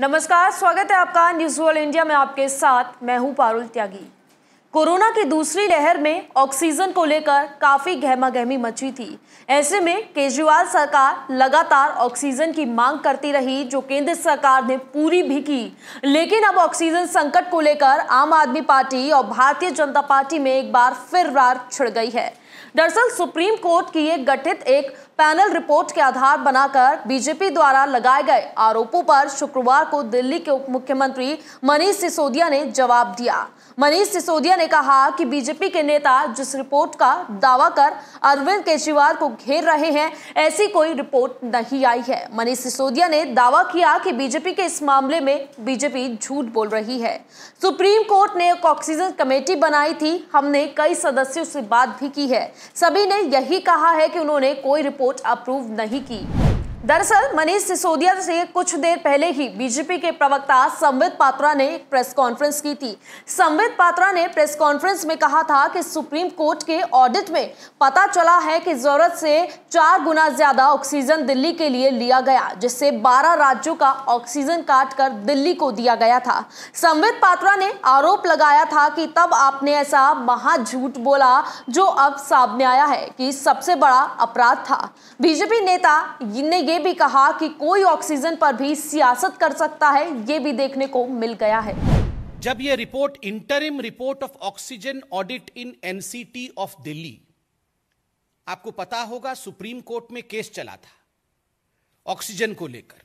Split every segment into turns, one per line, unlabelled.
नमस्कार स्वागत है आपका न्यूज वर्ल्ड इंडिया में आपके साथ मैं हूं पारुल त्यागी कोरोना की दूसरी लहर में ऑक्सीजन को लेकर काफी गहमा गहमी मची थी ऐसे में केजरीवाल सरकार लगातार ऑक्सीजन की मांग करती रही जो केंद्र सरकार ने पूरी भी की लेकिन अब ऑक्सीजन संकट को लेकर आम आदमी पार्टी और भारतीय जनता पार्टी में एक बार फिर रार छिड़ गई है दरअसल सुप्रीम कोर्ट की एक गठित एक पैनल रिपोर्ट के आधार बनाकर बीजेपी द्वारा लगाए गए आरोपों पर शुक्रवार को दिल्ली के उप मुख्यमंत्री मनीष सिसोदिया ने जवाब दिया मनीष सिसोदिया ने कहा कि बीजेपी के नेता जिस रिपोर्ट का दावा कर अरविंद केजरीवाल को घेर रहे हैं ऐसी कोई रिपोर्ट नहीं आई है मनीष सिसोदिया ने दावा किया कि बीजेपी के इस मामले में बीजेपी झूठ बोल रही है सुप्रीम कोर्ट ने एक ऑक्सीजन कमेटी बनाई थी हमने कई सदस्यों से बात भी की है है सभी ने यही कहा है कि उन्होंने कोई रिपोर्ट अप्रूव नहीं की दरअसल मनीष सिसोदिया से कुछ देर पहले ही बीजेपी के प्रवक्ता संवित पात्रा ने एक प्रेस कॉन्फ्रेंस की थी संवित पात्रा ने प्रेस कॉन्फ्रेंस में कहा था कि सुप्रीम कोर्ट के ऑडिट में पता चला है कि जरूरत से चार गुना ज्यादा ऑक्सीजन दिल्ली के लिए लिया गया जिससे 12 राज्यों का ऑक्सीजन काट कर दिल्ली को दिया गया था संवित पात्रा ने आरोप लगाया था कि तब आपने ऐसा महा झूठ बोला जो अब सामने आया है कि सबसे बड़ा अपराध था बीजेपी नेता ने ये भी कहा कि कोई ऑक्सीजन पर भी सियासत कर सकता है ये भी देखने को मिल गया है
जब ये report interim report of oxygen audit in NCT of Delhi आपको पता होगा सुप्रीम कोर्ट में केस चला था ऑक्सीजन को लेकर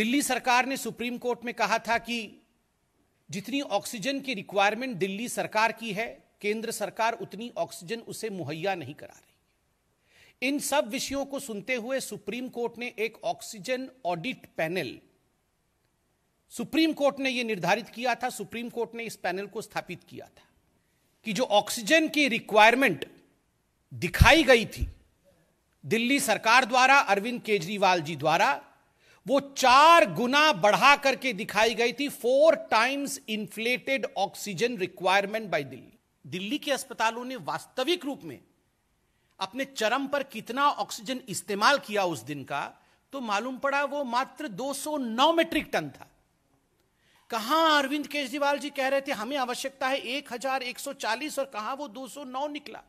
दिल्ली सरकार ने सुप्रीम कोर्ट में कहा था कि जितनी ऑक्सीजन की रिक्वायरमेंट दिल्ली सरकार की है केंद्र सरकार उतनी ऑक्सीजन उसे मुहैया नहीं करा रही इन सब विषयों को सुनते हुए सुप्रीम कोर्ट ने एक oxygen audit panel supreme court ने यह निर्धारित किया था सुप्रीम कोर्ट ने इस पैनल को स्थापित किया था कि जो ऑक्सीजन की रिक्वायरमेंट दिखाई गई थी दिल्ली सरकार द्वारा अरविंद केजरीवाल जी द्वारा वो चार गुना बढ़ा करके दिखाई गई थी four times inflated oxygen requirement by Delhi Delhi के अस्पतालों ने वास्तविक रूप में अपने चरम पर कितना ऑक्सीजन इस्तेमाल किया उस दिन का तो मालूम पड़ा वो मात्र 209 मीट्रिक टन था कहां अरविंद केजरीवाल जी कह रहे थे हमें आवश्यकता है 1140 और कहा वो 209 निकला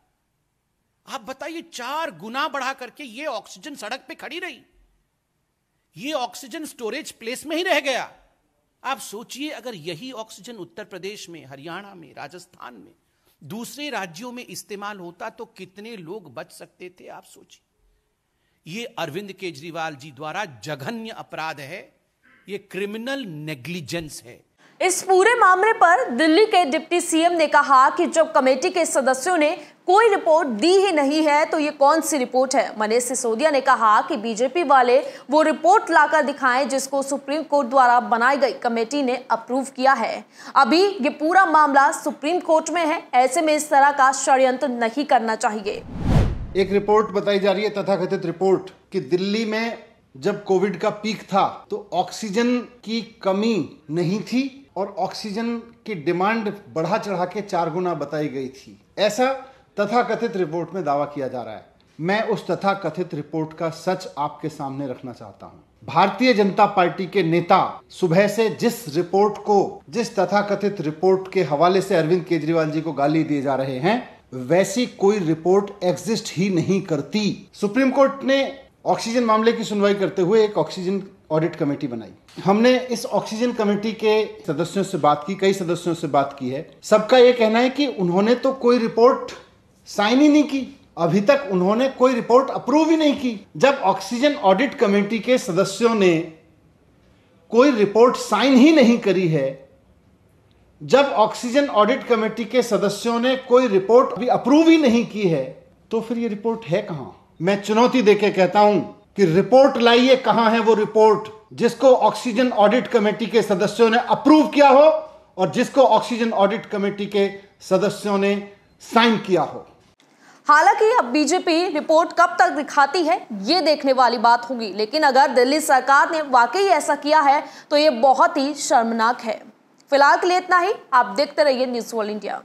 आप बताइए चार गुना बढ़ा करके ये ऑक्सीजन सड़क पे खड़ी रही ये ऑक्सीजन स्टोरेज प्लेस में ही रह गया आप सोचिए अगर यही ऑक्सीजन उत्तर प्रदेश में हरियाणा में राजस्थान में दूसरे राज्यों में इस्तेमाल होता तो कितने लोग बच सकते थे आप सोचिए ये अरविंद केजरीवाल जी द्वारा जघन्य अपराध है ये क्रिमिनल नेग्लिजेंस है
इस पूरे मामले पर दिल्ली के डिप्टी सीएम ने कहा कि जब कमेटी के सदस्यों ने कोई रिपोर्ट दी ही नहीं है तो ये कौन सी रिपोर्ट है मनीष सिसोदिया ने कहा कि बीजेपी वाले वो रिपोर्ट लाकर दिखाएं जिसको सुप्रीम कोर्ट द्वारा बनाई गई कमेटी ने अप्रूव किया है अभी ये पूरा मामला सुप्रीम कोर्ट में है ऐसे में इस तरह का षड्यंत्र नहीं करना चाहिए
एक रिपोर्ट बताई जा रही है तथाकथित रिपोर्ट कि दिल्ली में जब कोविड का पीक था तो ऑक्सीजन की कमी नहीं थी और ऑक्सीजन की डिमांड बढ़ा चढ़ा के चार गुना बताई गई थी ऐसा तथाकथित रिपोर्ट में दावा किया जा रहा है मैं उस तथाकथित रिपोर्ट का सच आपके सामने रखना चाहता हूं भारतीय जनता पार्टी के नेता सुबह से जिस रिपोर्ट को जिस तथाकथित रिपोर्ट के हवाले से अरविंद केजरीवाल जी को गाली दिए जा रहे हैं वैसी कोई रिपोर्ट एग्जिस्ट ही नहीं करती सुप्रीम कोर्ट ने ऑक्सीजन मामले की सुनवाई करते हुए एक ऑक्सीजन ऑडिट कमेटी बनाई हमने इस ऑक्सीजन कमेटी के सदस्यों से बात की कई सदस्यों से बात की है सबका ये कहना है कि उन्होंने तो कोई रिपोर्ट साइन ही नहीं की अभी तक उन्होंने कोई रिपोर्ट अप्रूव ही नहीं की जब ऑक्सीजन ऑडिट कमेटी के सदस्यों ने कोई रिपोर्ट साइन ही नहीं करी है जब ऑक्सीजन ऑडिट कमेटी के सदस्यों ने कोई रिपोर्ट अभी अप्रूव ही नहीं की है तो फिर ये रिपोर्ट है कहां मैं चुनौती देके कहता हूं कि रिपोर्ट लाइए कहां है वो रिपोर्ट जिसको ऑक्सीजन ऑडिट कमेटी के सदस्यों ने अप्रूव किया हो और जिसको ऑक्सीजन ऑडिट कमेटी के सदस्यों ने साइन किया हो
हालांकि अब बीजेपी रिपोर्ट कब तक दिखाती है ये देखने वाली बात होगी लेकिन अगर दिल्ली सरकार ने वाकई ऐसा किया है तो ये बहुत ही शर्मनाक है फिलहाल के लिए इतना ही आप देखते रहिए न्यूज़ वर्ल्ड इंडिया